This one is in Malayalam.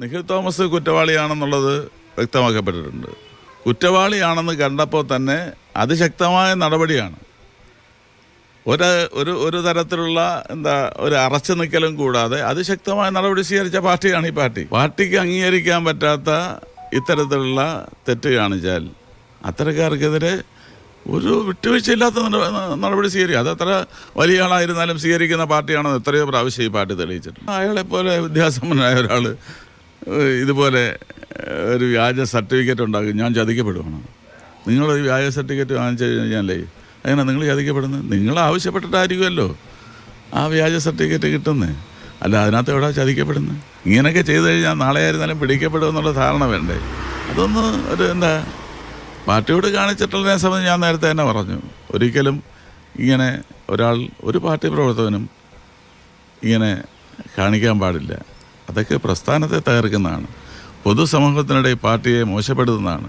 നിഖിൽ തോമസ് കുറ്റവാളിയാണെന്നുള്ളത് വ്യക്തമാക്കപ്പെട്ടിട്ടുണ്ട് കുറ്റവാളിയാണെന്ന് കണ്ടപ്പോൾ തന്നെ അതിശക്തമായ നടപടിയാണ് ഒരു ഒരു ഒരു തരത്തിലുള്ള എന്താ ഒരു അറച്ചു നിൽക്കലും കൂടാതെ അതിശക്തമായ നടപടി സ്വീകരിച്ച പാർട്ടിയാണ് ഈ പാർട്ടി പാർട്ടിക്ക് അംഗീകരിക്കാൻ പറ്റാത്ത ഇത്തരത്തിലുള്ള തെറ്റ് കാണിച്ചാൽ അത്തരക്കാർക്കെതിരെ ഒരു വിട്ടുവീഴ്ചയില്ലാത്ത നടപടി സ്വീകരിക്കുക അത് എത്ര വലിയ ആളായിരുന്നാലും സ്വീകരിക്കുന്ന പാർട്ടിയാണെന്ന് എത്രയോ പ്രാവശ്യം ഈ പാർട്ടി തെളിയിച്ചിട്ടുണ്ട് അയാളെപ്പോലെ വിദ്യാസമ്പന്നനായ ഒരാൾ ഇതുപോലെ ഒരു വ്യാജ സർട്ടിഫിക്കറ്റ് ഉണ്ടാക്കി ഞാൻ ചതിക്കപ്പെടുവാണ് നിങ്ങളൊരു വ്യാജ സർട്ടിഫിക്കറ്റ് വാങ്ങിച്ചു കഴിഞ്ഞാലേ അങ്ങനെ നിങ്ങൾ ചതിക്കപ്പെടുന്നത് നിങ്ങൾ ആവശ്യപ്പെട്ടിട്ടായിരിക്കുമല്ലോ ആ വ്യാജ സർട്ടിഫിക്കറ്റ് കിട്ടുന്നത് അല്ല അതിനകത്ത് എവിടെ ചതിക്കപ്പെടുന്നത് ഇങ്ങനെയൊക്കെ ചെയ്തു കഴിഞ്ഞാൽ നാളെ ആയിരുന്നാലും പിടിക്കപ്പെടുമെന്നുള്ള ധാരണ വേണ്ടേ അതൊന്ന് ഒരു എന്താ പാർട്ടിയോട് കാണിച്ചിട്ടുള്ളതിനെ സംബന്ധിച്ച് ഞാൻ നേരത്തെ തന്നെ പറഞ്ഞു ഒരിക്കലും ഇങ്ങനെ ഒരാൾ ഒരു പാർട്ടി പ്രവർത്തകനും ഇങ്ങനെ കാണിക്കാൻ പാടില്ല അതൊക്കെ പ്രസ്ഥാനത്തെ തകർക്കുന്നതാണ് പൊതുസമൂഹത്തിനിടയിൽ പാർട്ടിയെ മോശപ്പെടുത്തുന്നതാണ്